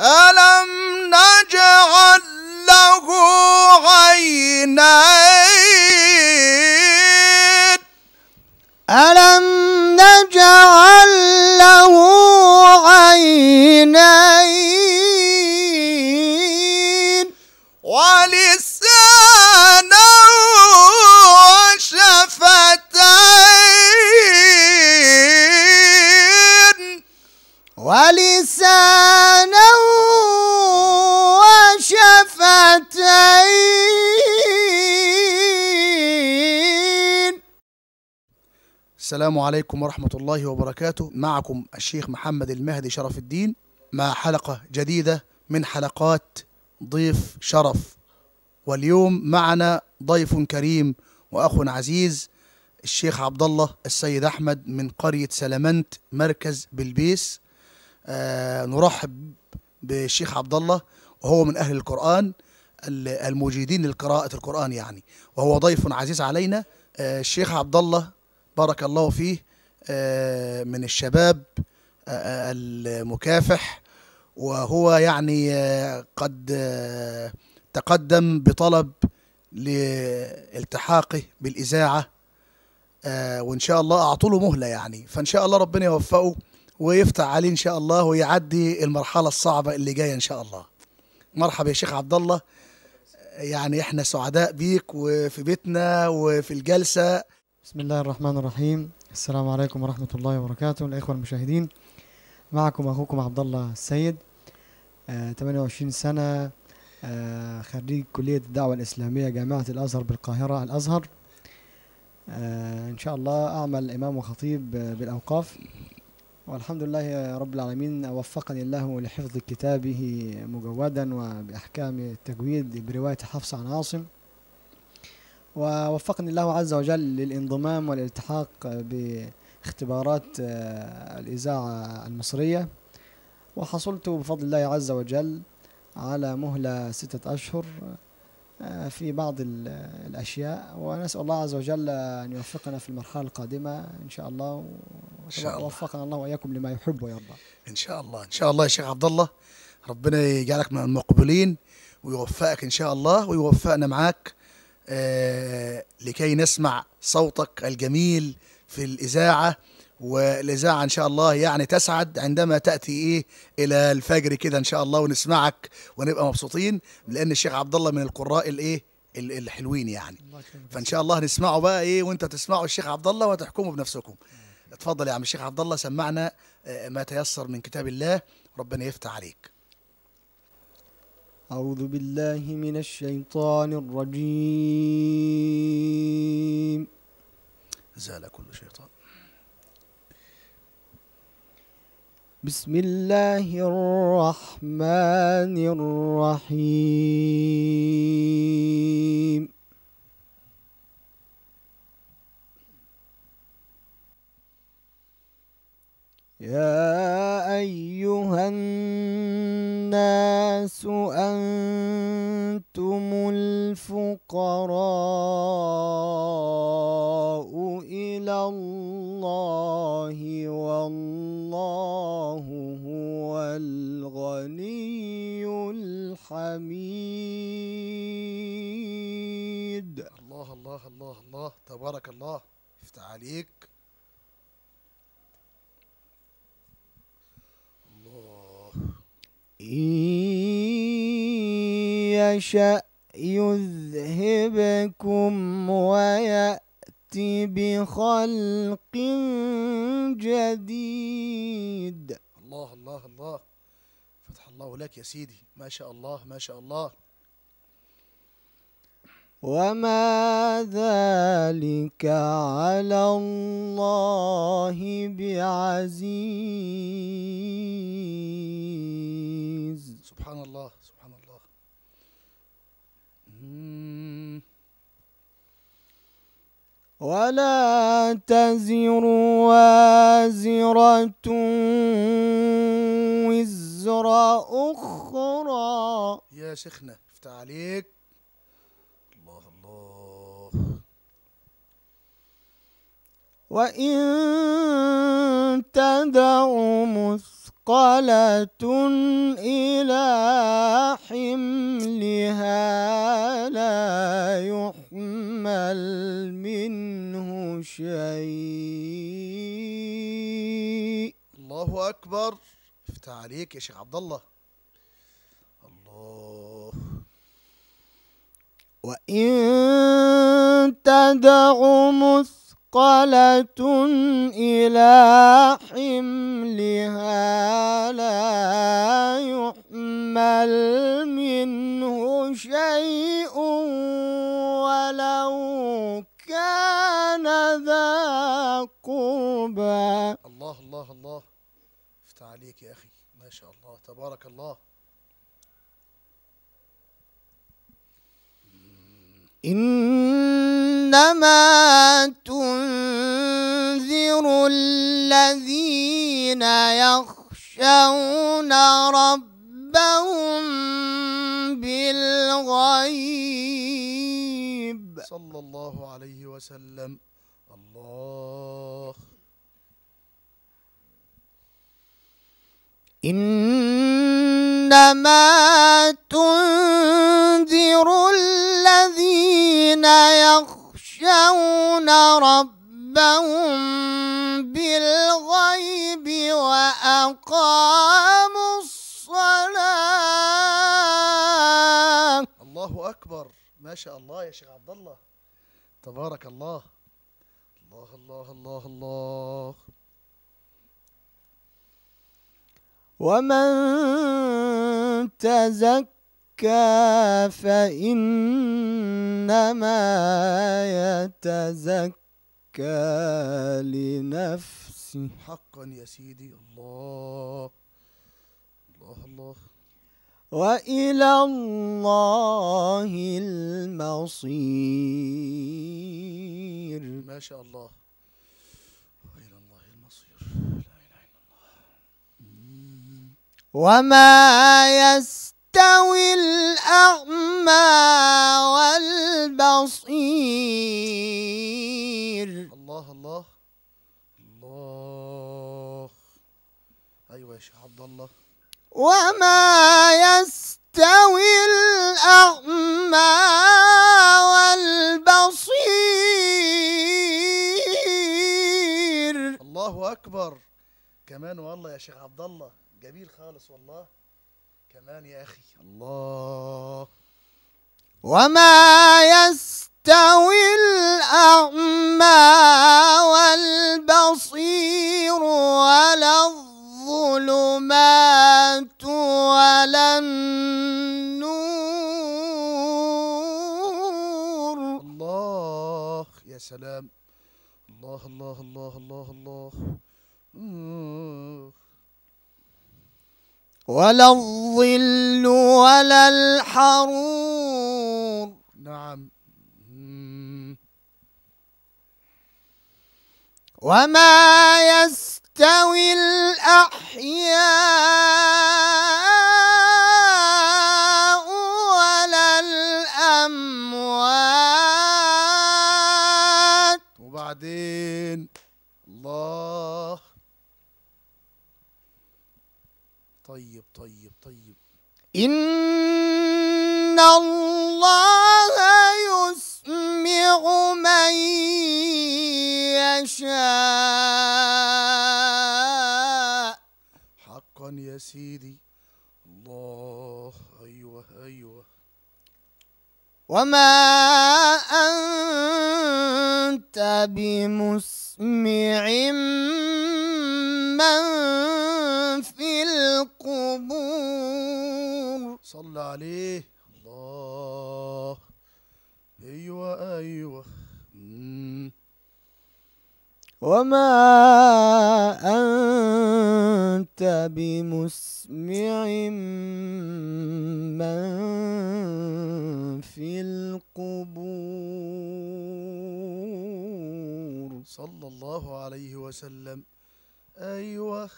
ألم نجعل له عينين ألم نجعل له عينين السلام عليكم ورحمة الله وبركاته معكم الشيخ محمد المهدي شرف الدين مع حلقة جديدة من حلقات ضيف شرف واليوم معنا ضيف كريم وأخ عزيز الشيخ عبد الله السيد أحمد من قرية سلمنت مركز بلبيس آه نرحب بالشيخ عبد الله وهو من أهل القرآن المجيدين لقراءة القرآن يعني وهو ضيف عزيز علينا آه الشيخ عبد الله بارك الله فيه آه، من الشباب آه، آه، المكافح وهو يعني قد تقدم بطلب لالتحاقه بالإذاعة وإن شاء الله أعطوله مهلة يعني فإن شاء الله ربنا يوفقه ويفتح عليه إن شاء الله ويعدي المرحلة الصعبة اللي جاية إن شاء الله مرحبا يا شيخ عبد الله يعني احنا سعداء بيك وفي بيتنا وفي الجلسة بسم الله الرحمن الرحيم السلام عليكم ورحمة الله وبركاته الإخوة المشاهدين معكم أخوكم عبد الله السيد آه 28 سنة آه خريج كلية الدعوة الإسلامية جامعة الأزهر بالقاهرة الأزهر آه إن شاء الله أعمل إمام وخطيب بالأوقاف والحمد لله رب العالمين وفقني الله لحفظ كتابه مجودا وبأحكام التجويد برواية حفص عن عاصم ووفقني الله عز وجل للانضمام والالتحاق باختبارات آه، الإذاعة المصرية وحصلت بفضل الله عز وجل على مهلة ستة أشهر آه، في بعض الأشياء ونسأل الله عز وجل أن يوفقنا في المرحلة القادمة إن شاء الله إن شاء الله وفقنا الله وإياكم لما يحب ويرضى إن شاء الله إن شاء الله يا شيخ عبد الله ربنا يجعلك من المقبلين ويوفقك إن شاء الله ويوفقنا معاك آه، لكي نسمع صوتك الجميل في الإذاعة والإذاعة إن شاء الله يعني تسعد عندما تأتي إيه إلى الفجر كده إن شاء الله ونسمعك ونبقى مبسوطين لأن الشيخ عبد الله من القراء الإيه الحلوين يعني فإن شاء الله نسمعه بقى إيه وأنت تسمعه الشيخ عبد الله وتحكموا بنفسكم اتفضل يا عم الشيخ عبد الله سمعنا آه، ما تيسر من كتاب الله ربنا يفتح عليك أعوذ بالله من الشيطان الرجيم زال كل شيطان بسم الله الرحمن الرحيم يا أيها الناس أنتم الفقراء إلى الله والله هو الغني الحميد الله الله الله الله تبارك الله افتح عليك يشأ يذهبكم ويأتي بخلق جديد الله الله الله فتح الله لك يا سيدي ما شاء الله ما شاء الله وما ذلك على الله بعزيز سبحان الله سبحان الله ولا تزر وازرة وزر أخرى يا شيخنا افتح عليك الله الله وإن تدع مثل مثقلة إلى حملها لا يحمل منه شيء الله أكبر افتح عليك يا شيخ عبد الله الله وإن تدعو مثقلة مثقلة إلى حملها لا يحمل منه شيء ولو كان ذا قربى الله الله الله افتح عليك يا أخي ما شاء الله تبارك الله إنما تنذر الذين يخشون ربهم بالغيب صلى الله عليه وسلم الله إن إنما تنذر الذين يخشون ربهم بالغيب وأقاموا الصلاة الله أكبر ما شاء الله يا شيخ عبد الله تبارك الله الله الله الله الله ومن تزكى فإنما يتزكى لنفسه حقا يا سيدي الله الله الله وإلى الله المصير ما شاء الله وإلى الله المصير وما يستوي الأعمى والبصير الله الله الله أيوة يا شيخ عبد الله وما يستوي الأعمى والبصير الله أكبر كمان والله يا شيخ عبد الله جميل خالص والله كمان يا أخي الله وما يستوي الأعمى والبصير ولا الظلمات ولا النور الله يا سلام الله الله الله الله الله, الله. ولا الظل ولا الحرور نعم وما يستوي الأحياء إن الله يسمع من يشاء حقا يا سيدي الله أيوه أيوه وما أنت بمسمع من في القبور صلى عليه الله ايوه ايوه وما أنت بمسمع من في القبور صلى الله عليه وسلم أيوه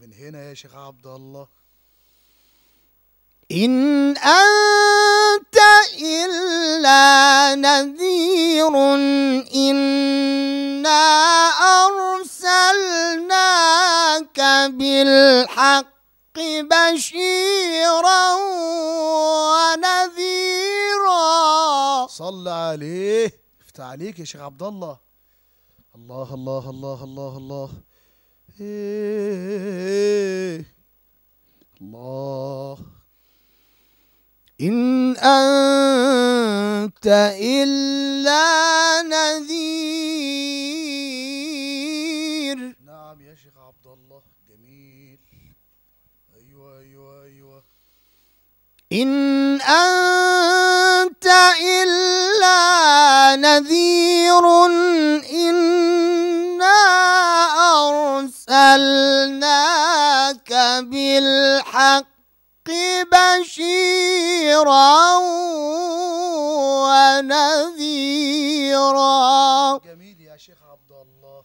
من هنا يا شيخ عبد الله إن أنت إلا نذير إنا أرسلناك بالحق بشيرا ونذيرا صلى عليه افتح عليك يا شيخ عبد الله الله الله الله الله إيه. الله الله, الله, الله إن أنت إلا نذير نعم يا شيخ عبد الله جميل أيوة أيوة أيوة إن أنت إلا نذير إنا أرسلناك بالحق بشيرا ونذيرا جميل يا شيخ عبد الله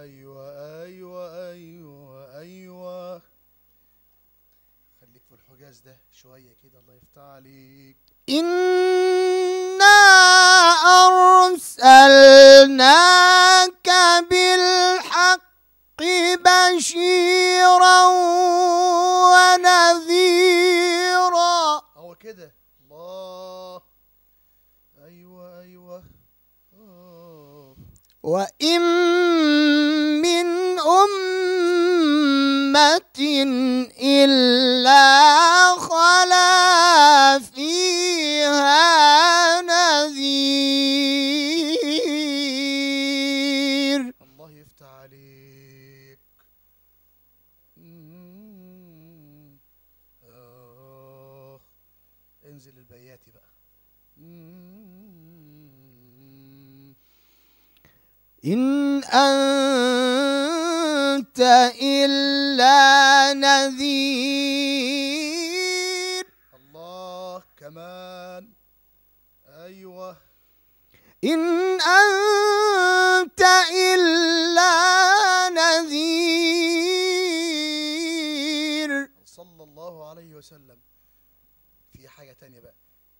ايوه ايوه ايوه ايوه خليك في الحجاز ده شويه كده الله يفتح عليك انا ارسلناك بالحق بشيرا ونذيرا هو كده الله ايوه ايوه آه. وان من امه الا خلا إن أنت إلا نذير الله كمان أيوه إن أنت إلا نذير صلى الله عليه وسلم في حاجة تانية بقى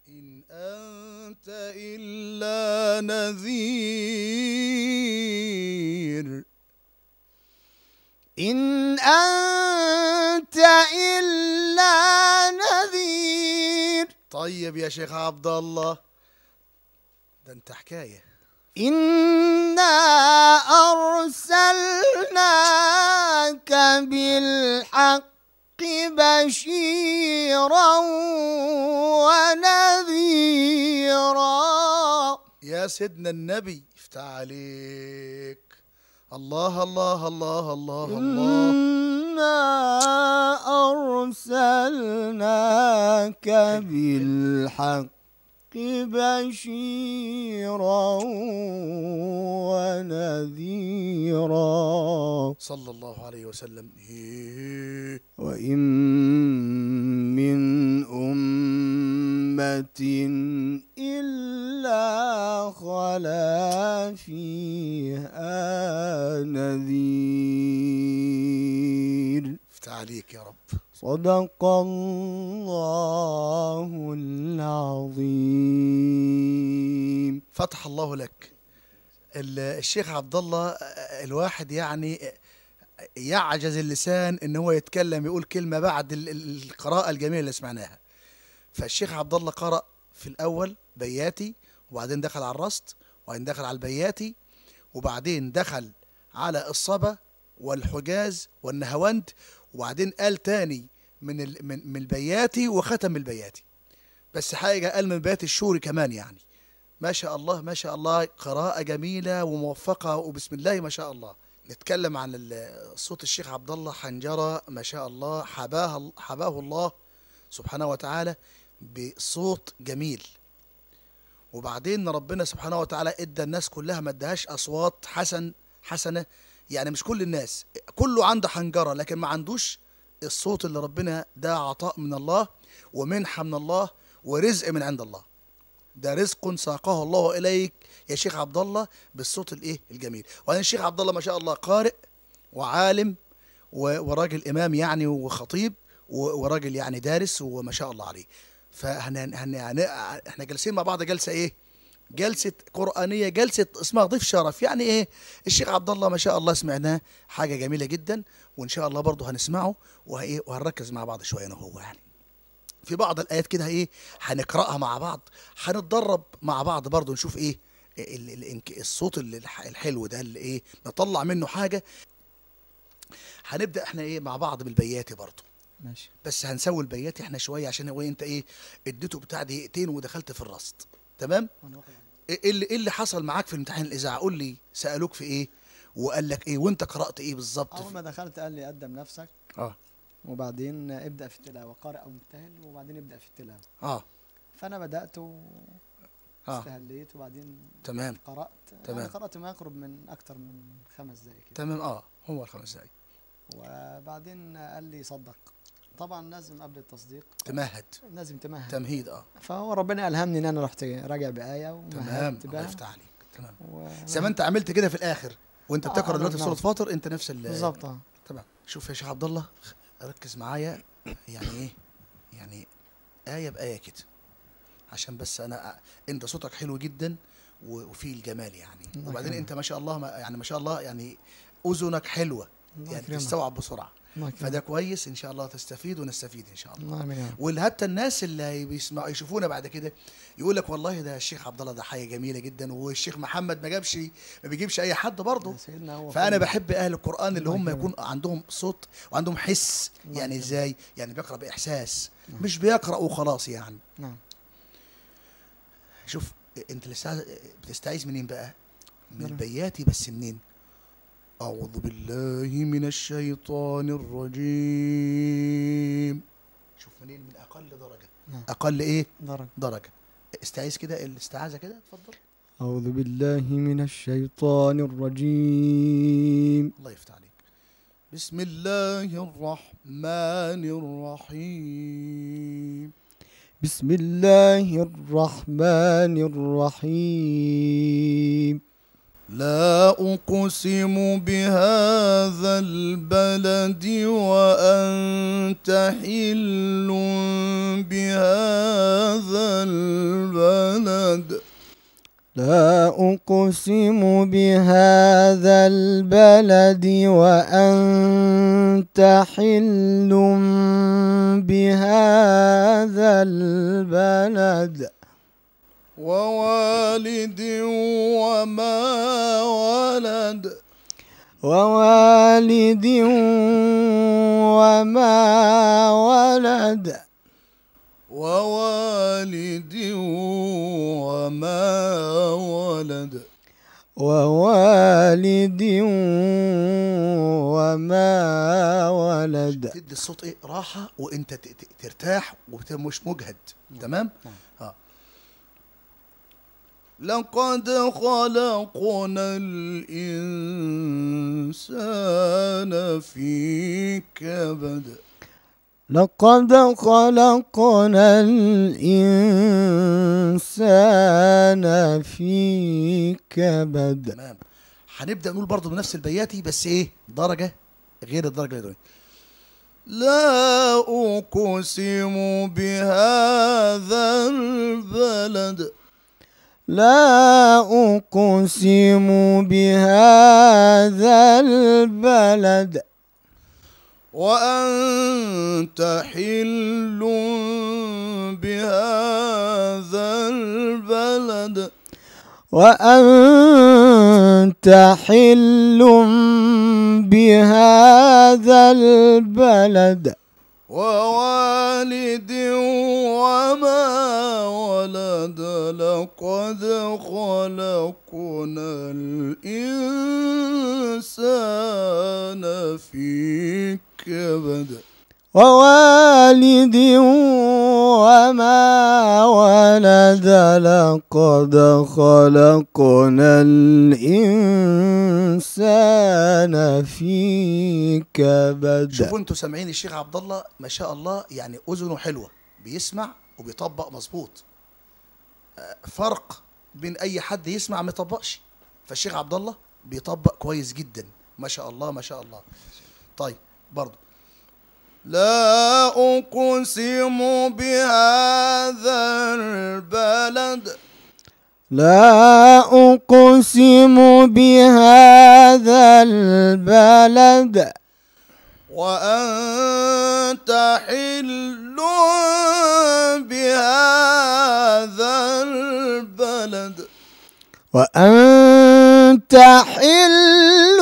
إن أنت إلا نذير إن أنت إلا نذير طيب يا شيخ عبد الله ده أنت حكاية إنا أرسلناك بالحق بشيرا ونذيرا يا سيدنا النبي افتح عليك الله الله الله الله الله إنا أرسلناك بالحق بشيرا ونذيرا صلى الله عليه وسلم وإن من أمة إلا خلا فيها نذير افتح عليك يا رب صدق الله العظيم فتح الله لك الشيخ عبد الله الواحد يعني يعجز اللسان ان هو يتكلم يقول كلمه بعد القراءه الجميله اللي سمعناها فالشيخ عبد الله قرأ في الاول بياتي وبعدين دخل على الرصد وبعدين دخل على البياتي وبعدين دخل على الصبا والحجاز والنهاوند وبعدين قال تاني من ال... من من البياتي وختم البياتي بس حاجه قال من بيات الشوري كمان يعني ما شاء الله ما شاء الله قراءه جميله وموفقه وبسم الله ما شاء الله نتكلم عن صوت الشيخ عبد الله حنجره ما شاء الله حباه حباه الله سبحانه وتعالى بصوت جميل وبعدين ربنا سبحانه وتعالى ادى الناس كلها ما ادهاش اصوات حسن حسنه يعني مش كل الناس كله عنده حنجره لكن ما عندوش الصوت اللي ربنا ده عطاء من الله ومنحه من الله ورزق من عند الله ده رزق ساقه الله اليك يا شيخ عبد الله بالصوت الايه الجميل وانا الشيخ عبد الله ما شاء الله قارئ وعالم وراجل امام يعني وخطيب وراجل يعني دارس وما شاء الله عليه فاحنا احنا جالسين مع بعض جلسه ايه جلسة قرآنية جلسة اسمها ضيف شرف يعني ايه الشيخ عبد الله ما شاء الله سمعناه حاجة جميلة جدا وان شاء الله برضه هنسمعه وهي إيه؟ وهنركز مع بعض شوية انا وهو يعني في بعض الايات كده ايه هنقراها مع بعض هنتدرب مع بعض برضه نشوف ايه الصوت الحلو ده اللي ايه نطلع منه حاجة هنبدأ احنا ايه مع بعض بالبياتي برضه ماشي بس هنسوي البياتي احنا شويه عشان هو انت ايه اديته بتاع دقيقتين ودخلت في الرصد تمام إيه-, ايه اللي ايه اللي حصل معاك في امتحان الاذاعه قول لي سالوك في ايه وقال لك ايه وانت قرات ايه بالظبط اول ما دخلت قال لي قدم نفسك اه وبعدين ابدا في التلاوه قارئ او مبتهل وبعدين ابدا في التلاوه اه فانا بدات و آه. استهليت وبعدين تمام قرات تمام يعني قرات ما يقرب من اكثر من خمس دقائق تمام اه هو الخمس دقائق وبعدين قال لي صدق طبعا لازم قبل التصديق تمهد لازم تمهد تمهيد اه فهو ربنا الهمني ان انا رحت راجع بايه تمام الله يفتح عليك تمام و... زي ما انت عملت كده في الاخر وانت آه بتقرا آه، دلوقتي نعم. سوره فاطر انت نفس ال بالظبط اه تمام شوف يا شيخ عبد الله ركز معايا يعني ايه يعني ايه بايه كده عشان بس انا انت صوتك حلو جدا وفي الجمال يعني وبعدين انت ما شاء الله ما يعني ما شاء الله يعني اذنك حلوه يعني تستوعب بسرعه فده كويس ان شاء الله تستفيد ونستفيد ان شاء الله امين وحتى الناس اللي بيسمعوا يشوفونا بعد كده يقول لك والله ده الشيخ عبد الله ده حاجه جميله جدا والشيخ محمد ما جابش ما بيجيبش اي حد برضه فانا بحب اهل القران اللي هم يكون عندهم صوت وعندهم حس يعني ازاي يعني بيقرا باحساس نعم. مش بيقرا وخلاص يعني نعم شوف انت لسه بتستعيذ منين بقى من البياتي بس منين أعوذ بالله من الشيطان الرجيم شوف منين من أقل درجة نعم. أقل إيه؟ درجة درجة استعيذ كده الاستعاذة كده اتفضل أعوذ بالله من الشيطان الرجيم الله يفتح عليك بسم الله الرحمن الرحيم بسم الله الرحمن الرحيم لا أقسم بهذا البلد وأنت حل بهذا البلد لا أقسم بهذا البلد وأنت حل بهذا البلد ووالد وما ولد ووالد وما ولد ووالد وما ولد ووالد وما ولد تدي الصوت ايه راحه وانت ترتاح ومش مجهد تمام نعم. اه لقد خلقنا الإنسان في كبد لقد خلقنا الإنسان في كبد تمام هنبدأ نقول برضه بنفس البياتي بس إيه درجة غير الدرجة اللي لا أقسم بهذا البلد لا أقسم بهذا البلد وأنت حل بهذا البلد وأنت حل بهذا البلد ووالد وما ولد لقد خلقنا الإنسان في كبد ووالد وما ولد لقد خلقنا الانسان في كبد شوفوا انتوا سامعين الشيخ عبد الله ما شاء الله يعني اذنه حلوه بيسمع وبيطبق مظبوط آه، فرق بين اي حد يسمع ما يطبقش فالشيخ عبد الله بيطبق كويس جدا ما شاء الله ما شاء الله طيب برضه لا أقسم بهذا البلد لا أقسم بهذا البلد وأنت حل بهذا البلد وأنت حل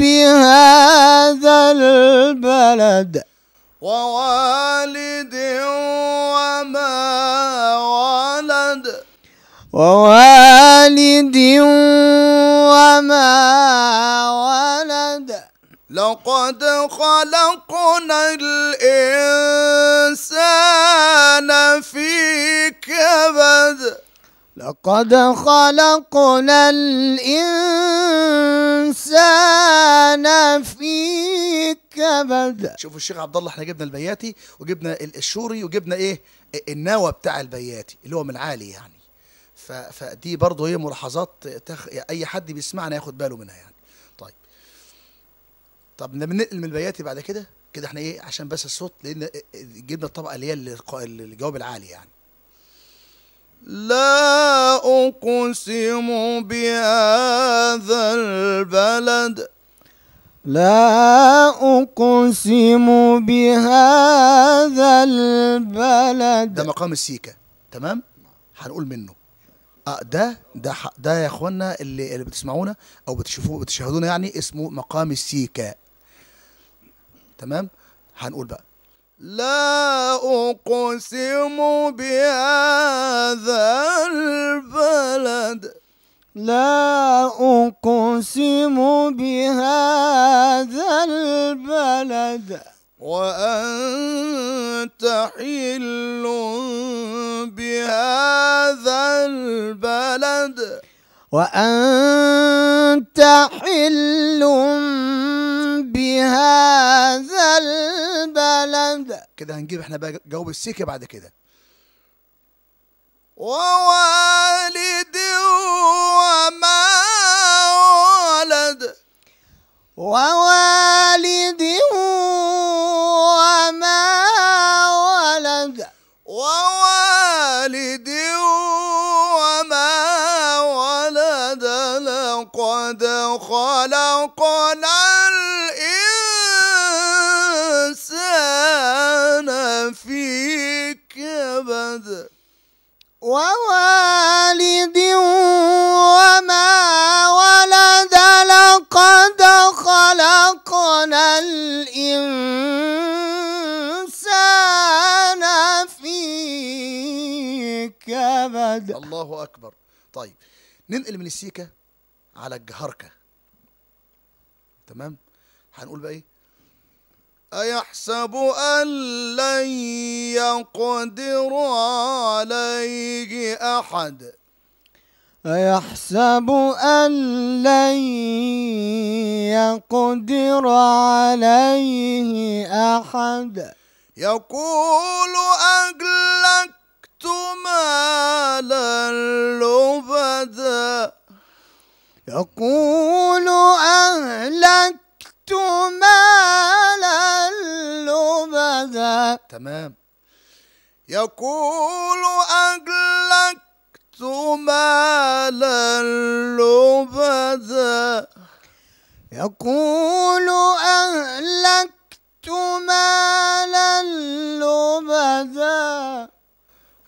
بهذا البلد ووالد وما ولد ووالد وما ولد لقد خلقنا الإنسان في كبد لقد خلقنا الانسان في كبد شوفوا الشيخ عبد الله احنا جبنا البياتي وجبنا الشوري وجبنا ايه النوى بتاع البياتي اللي هو من عالي يعني فدي برضه هي إيه ملاحظات تخ... اي حد بيسمعنا ياخد باله منها يعني طيب طب لما ننقل من البياتي بعد كده كده احنا ايه عشان بس الصوت لان جبنا الطبقه اللي هي الجواب العالي يعني لا أقسم بهذا البلد لا أقسم بهذا البلد ده مقام السيكة تمام هنقول منه أه ده ده ده يا اخوانا اللي, اللي بتسمعونا او بتشوفوه بتشاهدونا يعني اسمه مقام السيكا تمام هنقول بقى لا أقسم بهذا البلد لا أقسم بهذا البلد وأنت حل بهذا البلد وأنت حل بهذا البلد كده هنجيب احنا بقى جواب السيكة بعد كده ووالد وما ولد ووالد ووالد وما ولد لقد خلقنا الإنسان في كبد الله أكبر طيب ننقل من السيكة على الجهركة تمام هنقول بقى ايه أيحسب أن لن يقدر عليه أحد أيحسب أن لن يقدر عليه أحد يقول أهلكت مالا لبدا يقول أهلكت أردت مالا لبدا تمام يقول أهلكت مالا لبدا يقول أهلكت مالا لبدا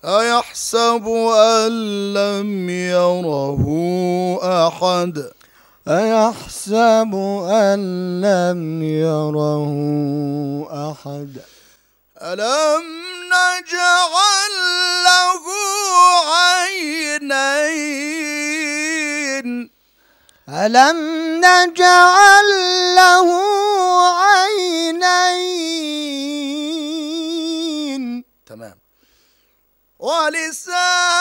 أيحسب أن لم يره أحد أيحسب أن لم يره أحد ألم نجعل له عينين ألم نجعل له عينين تمام ولسان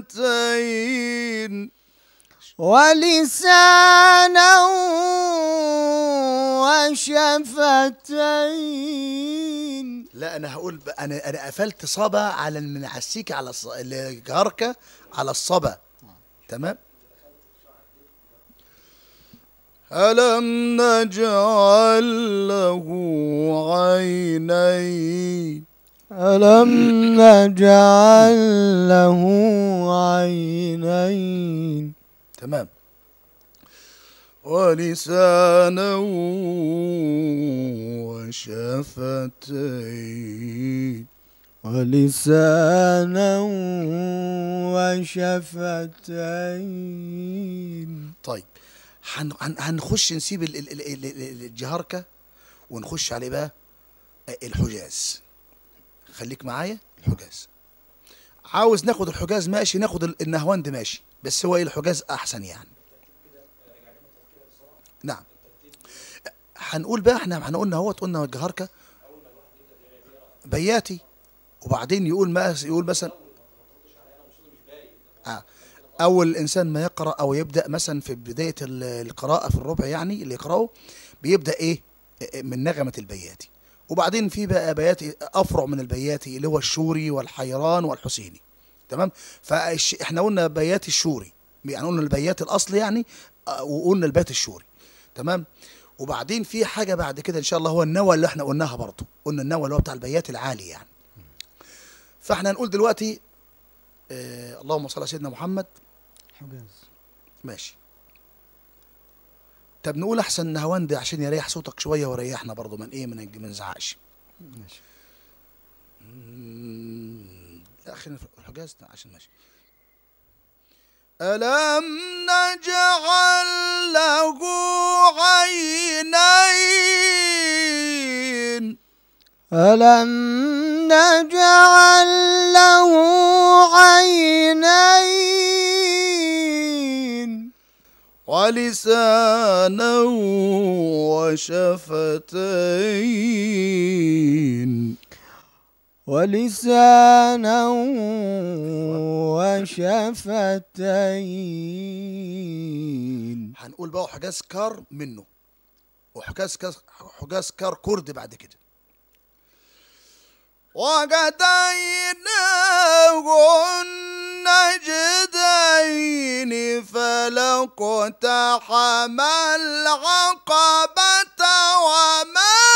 شفتين ولسانا وشفتين لا انا هقول انا انا قفلت صبا على المنعسيك على الجاركة على الصبا تمام ألم نجعل له عينين ألم نجعل له عينين تمام ولسانا وشفتين ولسانا وشفتين طيب هنخش نسيب الجهركة ونخش عليه إيه بقى الحجاز خليك معايا الحجاز عاوز ناخد الحجاز ماشي ناخد النهواند ماشي بس هو ايه الحجاز احسن يعني نعم هنقول بقى احنا احنا قلنا هو قلنا الجهركه بياتي وبعدين يقول ما يقول مثلا آه. اول انسان ما يقرا او يبدا مثلا في بدايه القراءه في الربع يعني اللي يقراه بيبدا ايه من نغمه البياتي وبعدين في بقى بياتي افرع من البياتي اللي هو الشوري والحيران والحسيني تمام فاحنا قلنا بياتي الشوري يعني قلنا البيات الاصلي يعني آه، وقلنا البيت الشوري تمام وبعدين في حاجه بعد كده ان شاء الله هو النوى اللي احنا قلناها برضه قلنا النوى اللي هو بتاع البيات العالي يعني فاحنا هنقول دلوقتي آه اللهم صل على سيدنا محمد حجاز ماشي طب نقول احسن نهاوندي عشان يريح صوتك شويه وريحنا برضو من ايه من ما نزعقش ماشي لا الحجاز عشان ماشي ألم نجعل له عينين ألم نجعل له عينين ولسانا وشفتين ولسانا وشفتين هنقول بقى حجاز كار منه وحجاز حجاز كار كرد بعد كده وجديناه النجدين فلاقتحم العقبة وما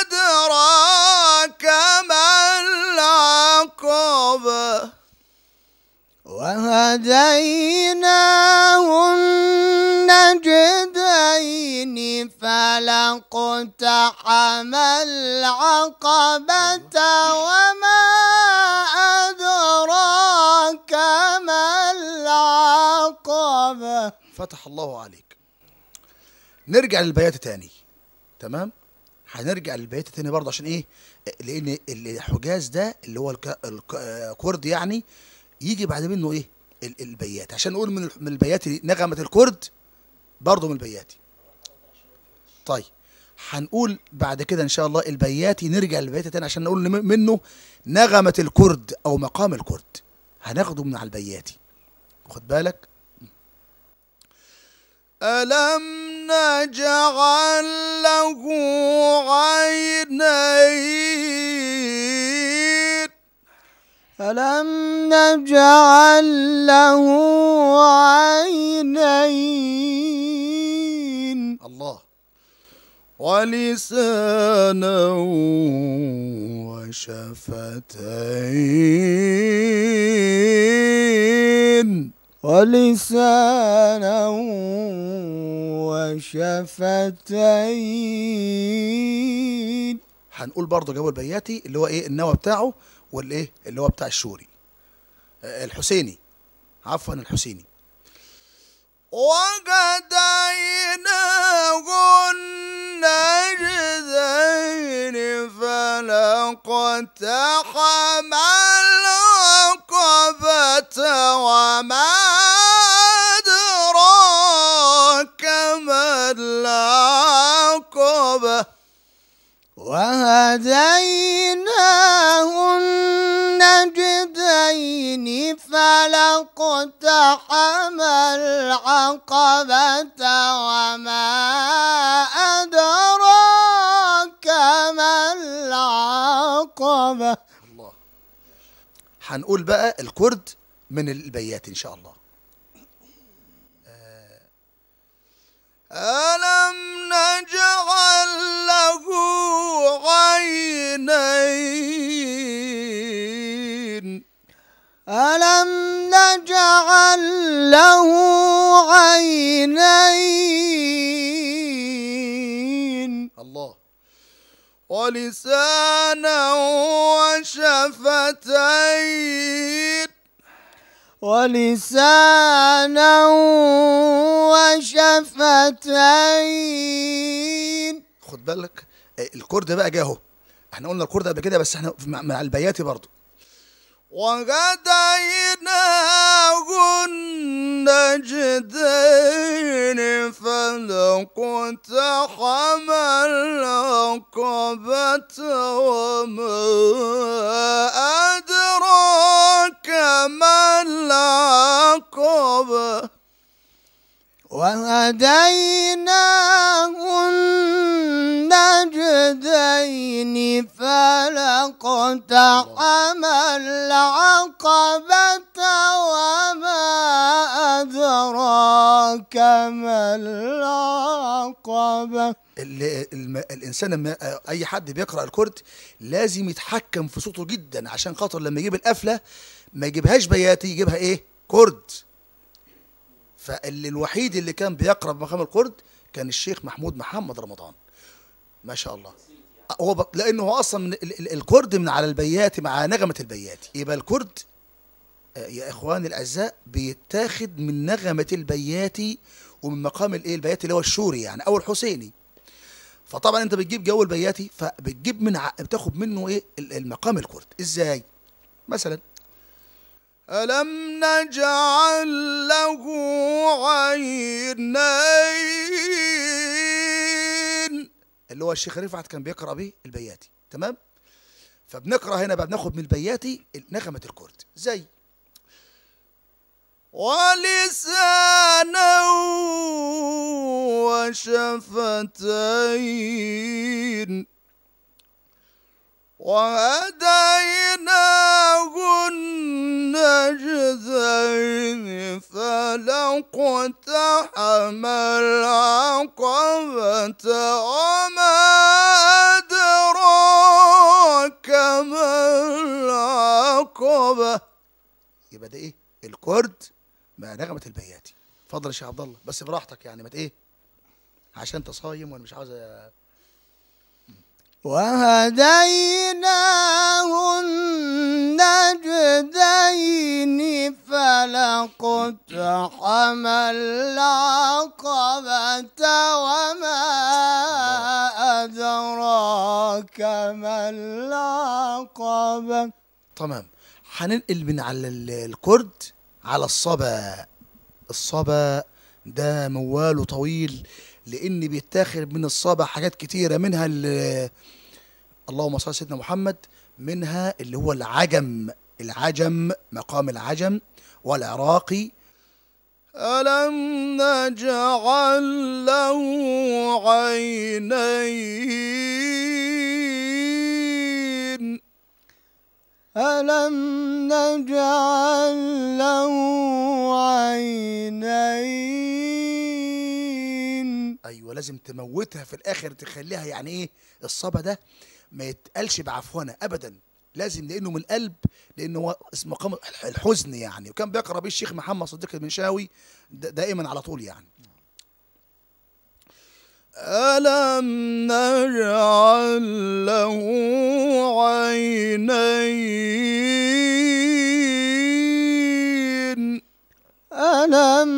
أدراك ما العقبة وهديناه النجدين فلاقتحم العقبة وما فتح الله عليك نرجع للبيات تاني تمام هنرجع للبيات تاني برضه عشان ايه لان الحجاز ده اللي هو الكرد يعني يجي بعد منه ايه البيات عشان نقول من البيات نغمه الكرد برضه من البياتي طيب هنقول بعد كده ان شاء الله البياتي نرجع للبياتي تاني عشان نقول منه نغمه الكرد او مقام الكرد هناخده من على البياتي خد بالك ألم نجعل له عينين ألم نجعل له عينين الله ولسانا وشفتين ولسانا وشفتين هنقول برضه جو البياتي اللي هو ايه النوى بتاعه والايه اللي هو بتاع الشوري آه، الحسيني عفوا الحسيني وهديناه النجدين فلقتحم العقبة وما العقبة وهديناه النجدين فلقد حمل العقبة وما أدراك ما العقبة الله هنقول بقى الكرد من البيات إن شاء الله ألم نجعل له عينين ألم نجعل له عينين الله ولسانا وشفتين ولسانا وشفتين خد بالك آه، الكرد بقى جه اهو احنا قلنا الكرد قبل كده بس احنا مع البياتي برضه وهديناه النجدين فلاقتحم العقبة وما أدراك ما العقبة وهديناه النجدين اقتحم العقبة وما أدراك ما العقبة الإنسان لما أي حد بيقرأ الكرد لازم يتحكم في صوته جدا عشان خاطر لما يجيب القفلة ما يجيبهاش بياتي يجيبها إيه؟ كرد فاللي الوحيد اللي كان بيقرب مقام القرد كان الشيخ محمود محمد رمضان ما شاء الله هو ب... لانه هو اصلا من الكرد من على البياتي مع نغمه البياتي يبقى الكرد آه، يا اخواني الاعزاء بيتاخد من نغمه البياتي ومن مقام الايه البياتي اللي هو الشوري يعني او الحسيني فطبعا انت بتجيب جو البياتي فبتجيب من ع... بتاخد منه ايه المقام الكرد ازاي مثلا ألم نجعل له عينين اللي هو الشيخ رفعت كان بيقرأ به البياتي تمام فبنقرأ هنا بقى ناخد من البياتي نغمة الكرد زي ولسانا وشفتين وهديناه النجدين فلاقتحم العقبة وما أدراك ما العقبة يبقى ده إيه؟ الكرد مع نغمة البياتي اتفضل يا شيخ عبد الله بس براحتك يعني ما ايه عشان انت صايم وانا مش عاوز وهديناه النجدين فلقتحم العقبة وما أدراك ما العقبة تمام هننقل من على الكرد على الصبا الصبا ده مواله طويل لان بيتاخد من الصابع حاجات كتيره منها اللهم صل على سيدنا محمد منها اللي هو العجم العجم مقام العجم والعراقي ألم نجعل له عينين ألم نجعل له عينين ايوه لازم تموتها في الاخر تخليها يعني ايه الصبا ده ما يتقالش بعفونه ابدا لازم لانه من القلب لانه هو اسم مقام الحزن يعني وكان بيقرا بيه الشيخ محمد صديق المنشاوي دائما على طول يعني ألم نجعل له عينين ألم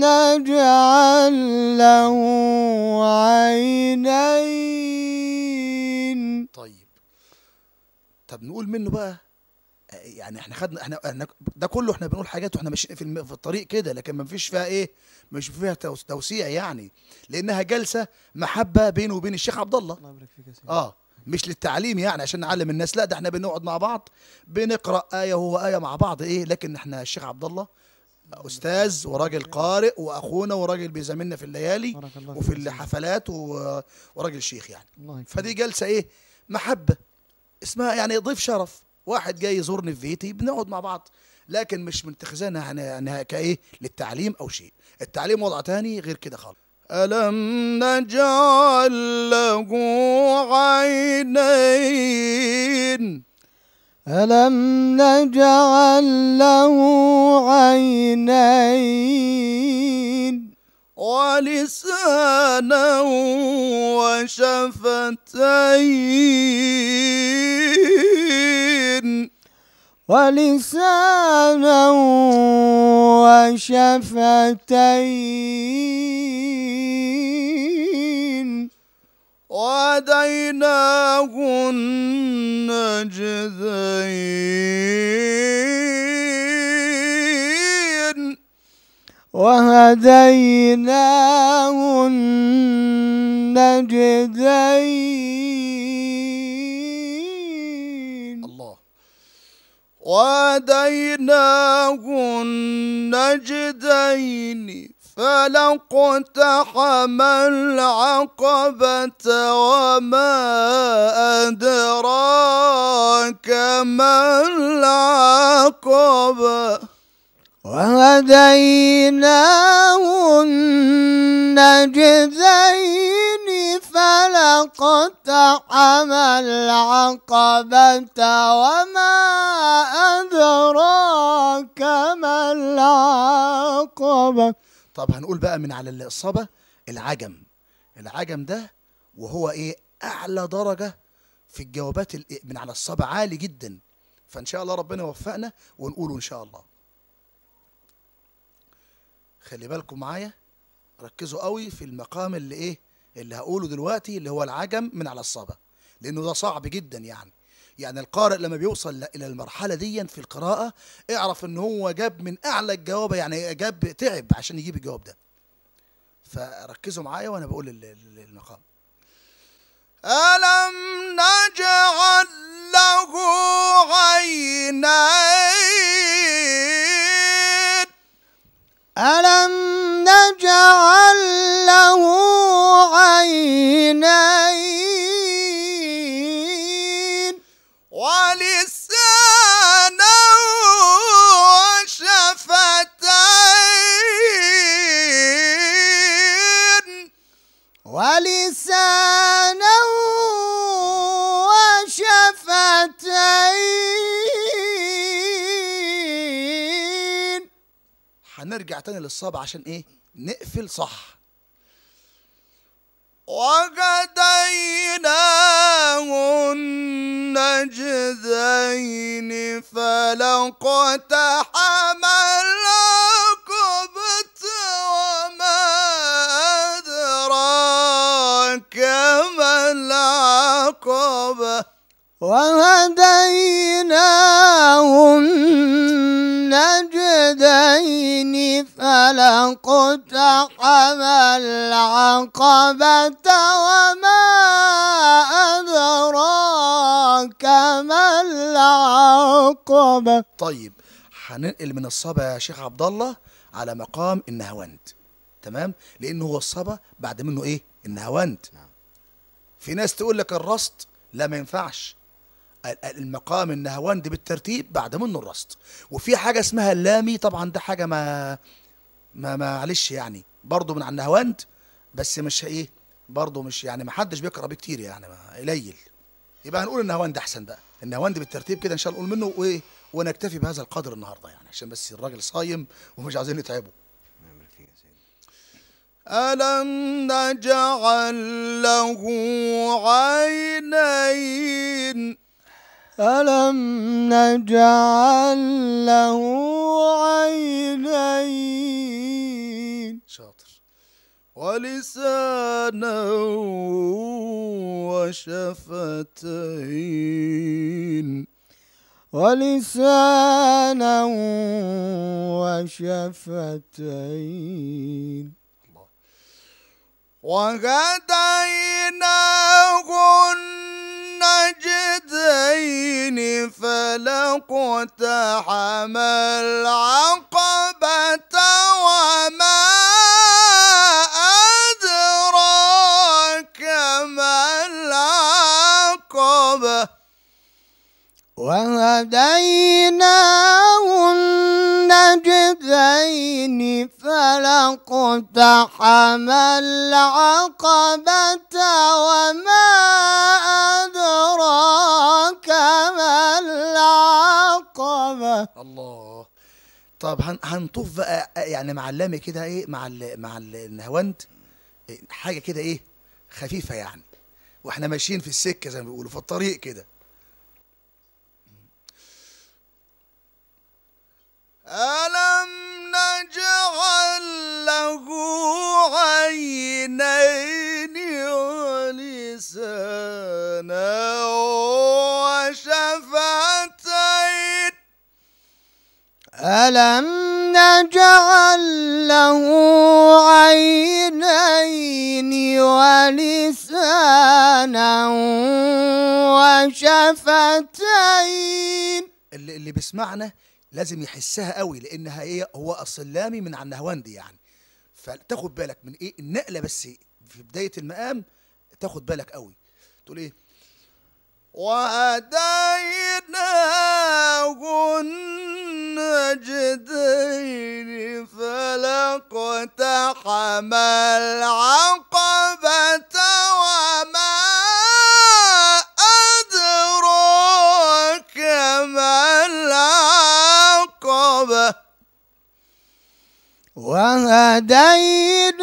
نجعل له عينين طيب طب نقول منه بقى يعني احنا خدنا احنا, ده كله احنا بنقول حاجات واحنا ماشيين في, في الطريق كده لكن ما فيش فيها ايه مش فيها توسيع يعني لانها جلسه محبه بينه وبين الشيخ عبد الله الله يبارك فيك يا سيدي اه مش للتعليم يعني عشان نعلم الناس لا ده احنا بنقعد مع بعض بنقرا ايه وهو ايه مع بعض ايه لكن احنا الشيخ عبد الله استاذ وراجل قارئ واخونا وراجل بيزاملنا في الليالي وفي الحفلات وراجل شيخ يعني فدي جلسه ايه محبه اسمها يعني ضيف شرف واحد جاي يزورني في بيتي بنقعد مع بعض لكن مش من اتخاذها يعني كايه للتعليم او شيء التعليم وضع تاني غير كده خالص ألم نجعل له عينين ألم نجعل له عينين ولسانا وشفتين ولسانا وشفتين وهديناه النجدين وهديناه النجدين الله وهديناه النجدين فلا العقبة وما أدراك ما العقبة وهديناه النجدين فلا العقبة وما أدراك ما العقبة طب هنقول بقى من على الإصابة العجم العجم ده وهو إيه أعلى درجة في الجوابات إيه؟ من على الصبا عالي جدا فإن شاء الله ربنا يوفقنا ونقوله إن شاء الله خلي بالكم معايا ركزوا قوي في المقام اللي إيه اللي هقوله دلوقتي اللي هو العجم من على الصبا لأنه ده صعب جدا يعني يعني القارئ لما بيوصل الى المرحله دي في القراءه اعرف ان هو جاب من اعلى الجواب يعني جاب تعب عشان يجيب الجواب ده فركزوا معايا وانا بقول المقام ألم نجعل له عينين ألم نجعل له عينين تاني للصاب عشان ايه نقفل صح وهديناه النجدين حمل العقبة وما أدراك ما العقبة وهديناه النجدين فلا اقتحم العقبة وما أدراك ما العقبة طيب هننقل من الصبا يا شيخ عبد الله على مقام النهاوند تمام لأنه هو الصبا بعد منه إيه النهاوند نعم. في ناس تقول لك الرصد لا ما ينفعش المقام النهاوندي بالترتيب بعد منه الرصد وفي حاجه اسمها اللامي طبعا ده حاجه ما ما معلش يعني برضه من على النهاوند بس مش ايه برضه مش يعني ما حدش بيقرا بيه كتير يعني قليل يبقى هنقول النهاوند احسن بقى النهاوند بالترتيب كده ان شاء الله نقول منه وايه ونكتفي بهذا القدر النهارده يعني عشان بس الراجل صايم ومش عايزين نتعبه ألم نجعل له عينين ألم نجعل له عينين شاطر ولسانا وشفتين ولسانا وشفتين وهديناه الوجدين فلا اقتحم العقبة وما أدراك ما العقبة وهديناه النجدين فلا تحمل العقبة وما العقبة الله طب هنطوف بقى يعني معلمي كده ايه مع الـ مع النهوند حاجه كده ايه خفيفه يعني واحنا ماشيين في السكه زي ما بيقولوا في الطريق كده ألم نجعل له عينين ولسانا ألم نجعل له عينين ولسانا وشفتين اللي, اللي بيسمعنا لازم يحسها قوي لانها ايه هو اصلامي من عن نهواندي يعني فتاخد بالك من ايه النقله بس في بدايه المقام تاخد بالك قوي تقول ايه وهديناه النجدين فلاقتحم العقبة وما أدراك ما العقبة وهديناه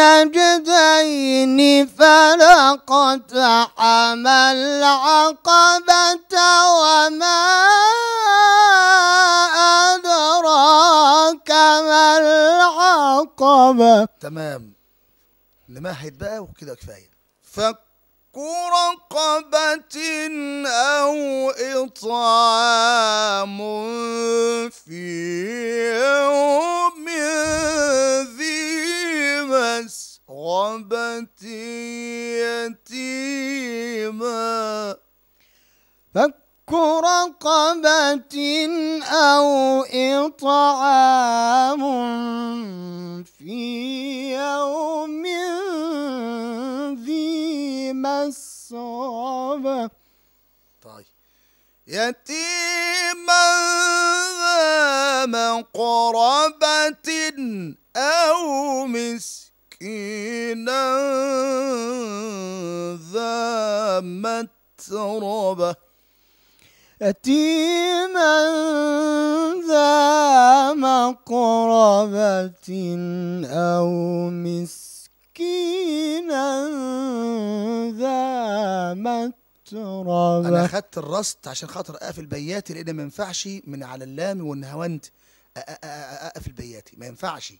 نجدين فلقد حمل العقبة وما أدراك ما العقبة تمام نمهد بقى وكده كفاية فك رقبة أو إطعام في يوم رغبة يتيما فك رقبة أو إطعام في يوم ذي مسربة طيب يتيما ذا مقربة أو مسكين مسكينا ذا متربة يتيما ذا مقربة أو مسكينا ذا متربة انا أخذت الرصد عشان خاطر اقفل بياتي لان ما ينفعش من على اللام والنهوانت اقفل بياتي ما ينفعش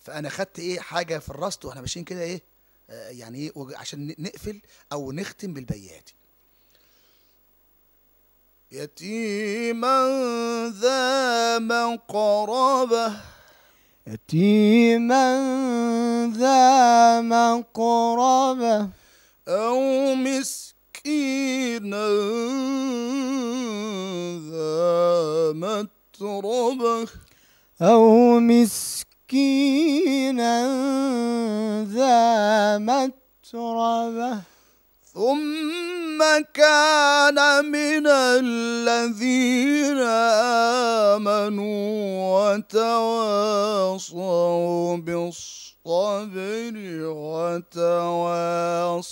فانا خدت ايه حاجه في الرصد واحنا ماشيين كده ايه آه، يعني ايه عشان نقفل او نختم بالبياتي يتيما ذا مقربة يتيما ذا مقربة أو مسكينا ذا متربة أو مسكينا مسكينا ذا متربة ثم كان من الذين آمنوا وتواصوا بالصبر وتواصوا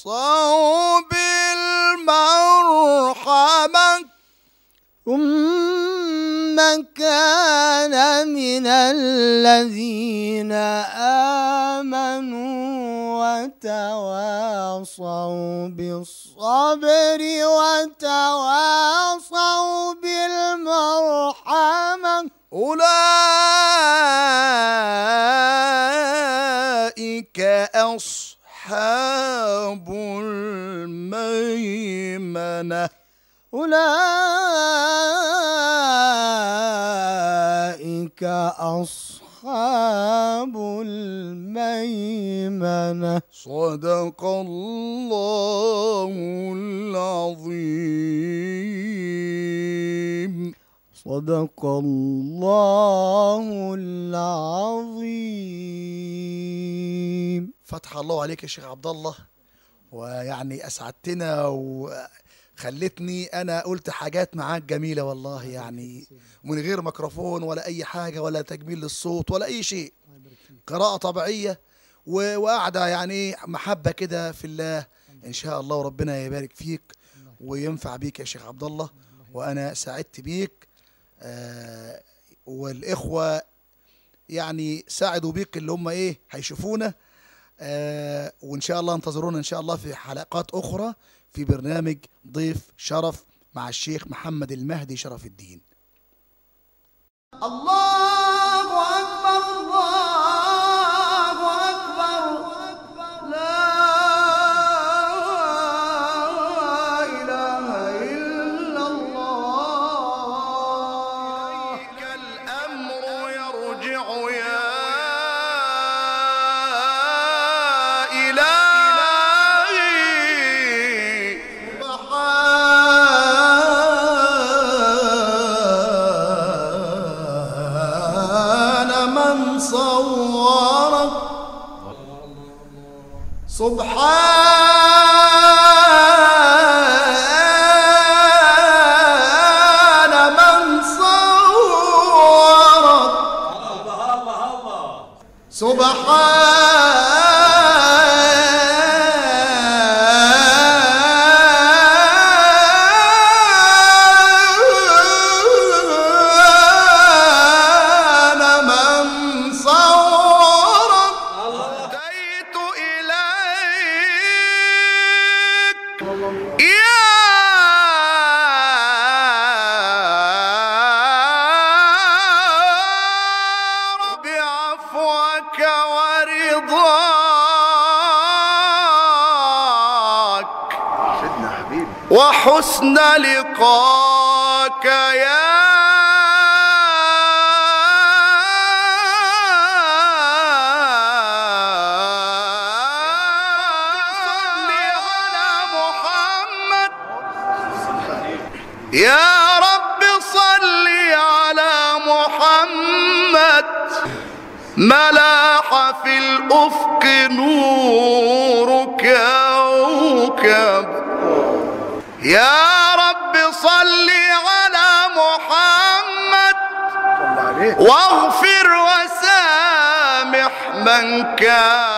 صدق الله العظيم فتح الله عليك يا شيخ عبد الله ويعني اسعدتنا وخلتني انا قلت حاجات معاك جميله والله يعني من غير ميكروفون ولا اي حاجه ولا تجميل للصوت ولا اي شيء قراءه طبيعيه وقاعده يعني محبه كده في الله ان شاء الله ربنا يبارك فيك وينفع بيك يا شيخ عبد الله وانا سعدت بيك آه، والاخوه يعني ساعدوا بيك اللي هم ايه هيشوفونا آه، وان شاء الله انتظرونا ان شاء الله في حلقات اخرى في برنامج ضيف شرف مع الشيخ محمد المهدي شرف الدين الله وحسن لقاك يا على محمد يا رب صل على محمد ملاح في الأفق نور يا رب صل على محمد واغفر وسامح من كان